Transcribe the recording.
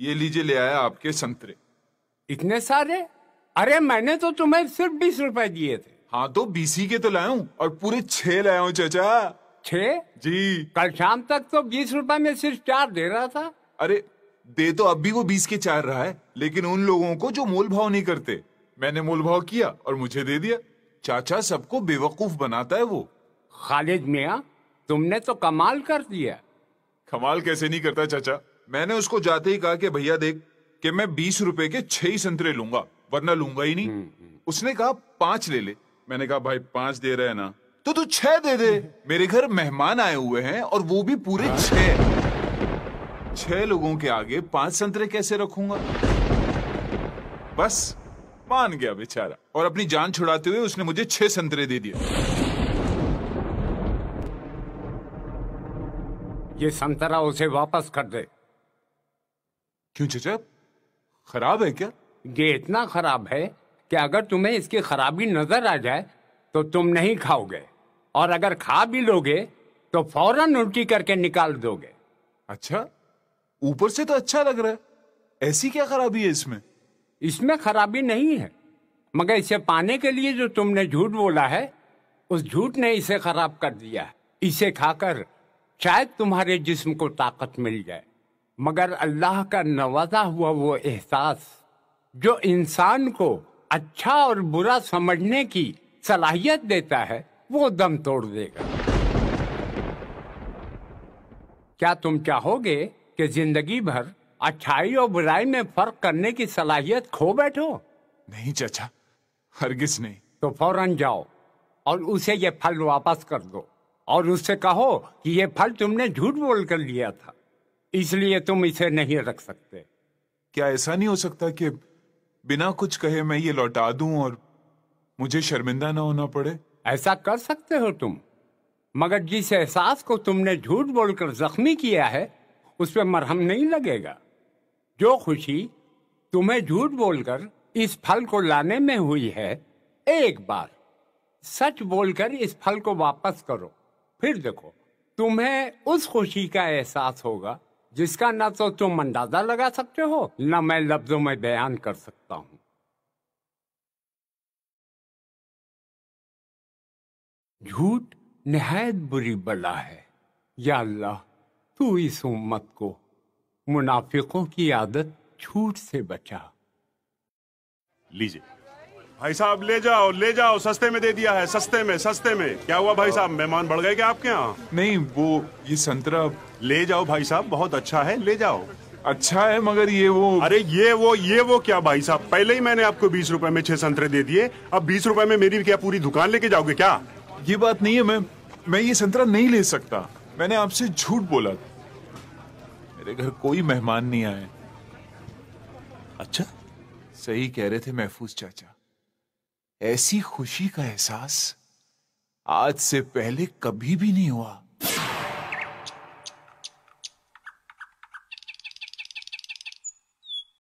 ये लीजिए ले आया आपके संतरे इतने सारे अरे मैंने तो तुम्हें सिर्फ बीस रुपए दिए थे हाँ तो बीस ही के तो लाया हूँ और पूरे छह लाया हूँ चाचा छह जी कल शाम तक तो बीस रुपए में सिर्फ चार दे रहा था अरे दे तो अब भी वो बीस के चार रहा है लेकिन उन लोगों को जो मोल भाव नहीं करते मैंने मोल भाव किया और मुझे दे दिया चाचा सबको बेवकूफ बनाता है वो खालिद मिया तुमने तो कमाल कर दिया कमाल कैसे नहीं करता चाचा मैंने उसको जाते ही कहा कि भैया देख कि मैं बीस रुपए के छह ही संतरे लूंगा वरना लूंगा ही नहीं हम्म, हम्म। उसने कहा पांच ले ले मैंने कहा भाई पांच दे रहे हैं ना तो तू छह दे दे हम्म। मेरे घर मेहमान आए हुए हैं और वो भी पूरे हाँ। छह छह लोगों के आगे पांच संतरे कैसे रखूंगा बस मान गया बेचारा और अपनी जान छुड़ाते हुए उसने मुझे छह संतरे दे दिए ये संतरा उसे वापस कर दे क्यों चचा खराब है क्या ये इतना खराब है कि अगर तुम्हें इसकी खराबी नजर आ जाए तो तुम नहीं खाओगे और अगर खा भी लोगे तो फौरन उल्टी करके निकाल दोगे अच्छा ऊपर से तो अच्छा लग रहा है ऐसी क्या खराबी है इसमें इसमें खराबी नहीं है मगर इसे पाने के लिए जो तुमने झूठ बोला है उस झूठ ने इसे खराब कर दिया इसे खाकर शायद तुम्हारे जिस्म को ताकत मिल जाए मगर अल्लाह का नवाजा हुआ वो एहसास जो इंसान को अच्छा और बुरा समझने की सलाहियत देता है वो दम तोड़ देगा क्या तुम चाहोगे कि जिंदगी भर अच्छाई और बुराई में फर्क करने की सलाहियत खो बैठो नहीं चाचा हरगिज नहीं तो फौरन जाओ और उसे ये फल वापस कर दो और उससे कहो कि ये फल तुमने झूठ बोल कर लिया था इसलिए तुम इसे नहीं रख सकते क्या ऐसा नहीं हो सकता कि बिना कुछ कहे मैं ये लौटा दूं और मुझे शर्मिंदा ना होना पड़े ऐसा कर सकते हो तुम मगर जिस एहसास को तुमने झूठ बोलकर जख्मी किया है उस पर मरहम नहीं लगेगा जो खुशी तुम्हें झूठ बोलकर इस फल को लाने में हुई है एक बार सच बोलकर इस फल को वापस करो फिर देखो तुम्हें उस खुशी का एहसास होगा जिसका ना तो तुम अंदाजा लगा सकते हो न मैं लफ्जों में बयान कर सकता हूँ झूठ नहायत बुरी बला है या अल्लाह तू इस उम्मत को मुनाफिकों की आदत झूठ से बचा लीजिए भाई साहब ले जाओ ले जाओ सस्ते में दे दिया है सस्ते में सस्ते में क्या हुआ भाई साहब मेहमान बढ़ गए क्या आपके यहाँ नहीं वो ये संतरा ले जाओ भाई साहब बहुत अच्छा है ले जाओ अच्छा है मगर ये वो अरे ये वो ये वो क्या भाई साहब पहले ही मैंने आपको बीस रुपए में छह संतरे दे दिए अब बीस रुपए में मेरी क्या पूरी दुकान लेके जाओगे क्या ये बात नहीं है मैं मैं ये संतरा नहीं ले सकता मैंने आपसे झूठ बोला मेरे घर कोई मेहमान नहीं आए अच्छा सही कह रहे थे महफूज चाचा ऐसी खुशी का एहसास आज से पहले कभी भी नहीं हुआ